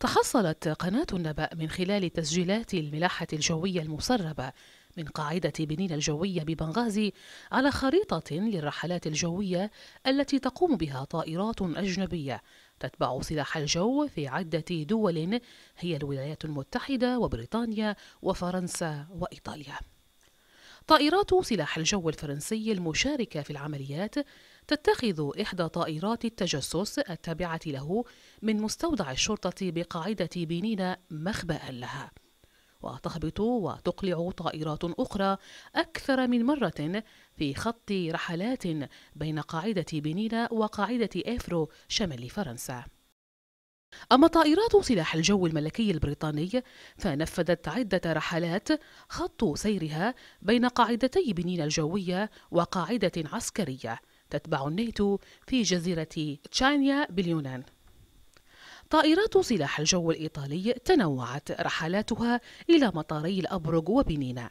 تحصلت قناة النبأ من خلال تسجيلات الملاحة الجوية المسربة من قاعدة بنين الجوية ببنغازي على خريطة للرحلات الجوية التي تقوم بها طائرات أجنبية تتبع سلاح الجو في عدة دول هي الولايات المتحدة وبريطانيا وفرنسا وإيطاليا طائرات سلاح الجو الفرنسي المشاركة في العمليات تتخذ إحدى طائرات التجسس التابعة له من مستودع الشرطة بقاعدة بنين مخبأ لها وتهبط وتقلع طائرات أخرى أكثر من مرة في خط رحلات بين قاعدة بنين وقاعدة إفرو شمال فرنسا أما طائرات سلاح الجو الملكي البريطاني فنفذت عدة رحلات خط سيرها بين قاعدتي بنين الجوية وقاعدة عسكرية تتبع الناتو في جزيرة تشانيا باليونان طائرات سلاح الجو الإيطالي تنوعت رحلاتها إلى مطاري الأبرج وبنينا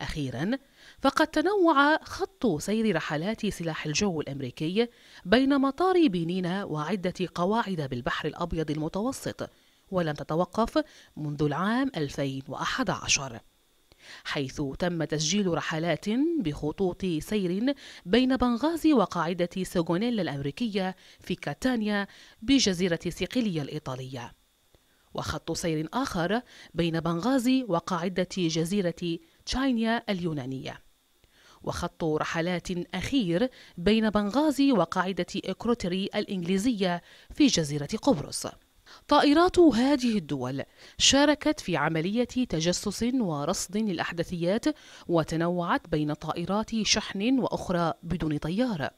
أخيرا فقد تنوع خط سير رحلات سلاح الجو الأمريكي بين مطار بينينا وعدة قواعد بالبحر الأبيض المتوسط ولم تتوقف منذ العام 2011 حيث تم تسجيل رحلات بخطوط سير بين بنغازي وقاعدة سوغونيلا الأمريكية في كاتانيا بجزيرة صقلية الإيطالية وخط سير آخر بين بنغازي وقاعدة جزيرة تشاينيا اليونانية وخط رحلات أخير بين بنغازي وقاعدة إكروتري الإنجليزية في جزيرة قبرص طائرات هذه الدول شاركت في عملية تجسس ورصد للأحداثيات وتنوعت بين طائرات شحن وأخرى بدون طيار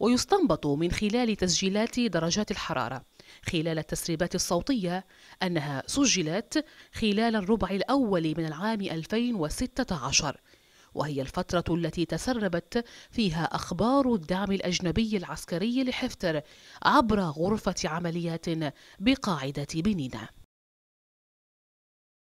ويستنبط من خلال تسجيلات درجات الحرارة خلال التسريبات الصوتية أنها سجلت خلال الربع الأول من العام 2016 وهي الفترة التي تسربت فيها أخبار الدعم الأجنبي العسكري لحفتر عبر غرفة عمليات بقاعدة بنينة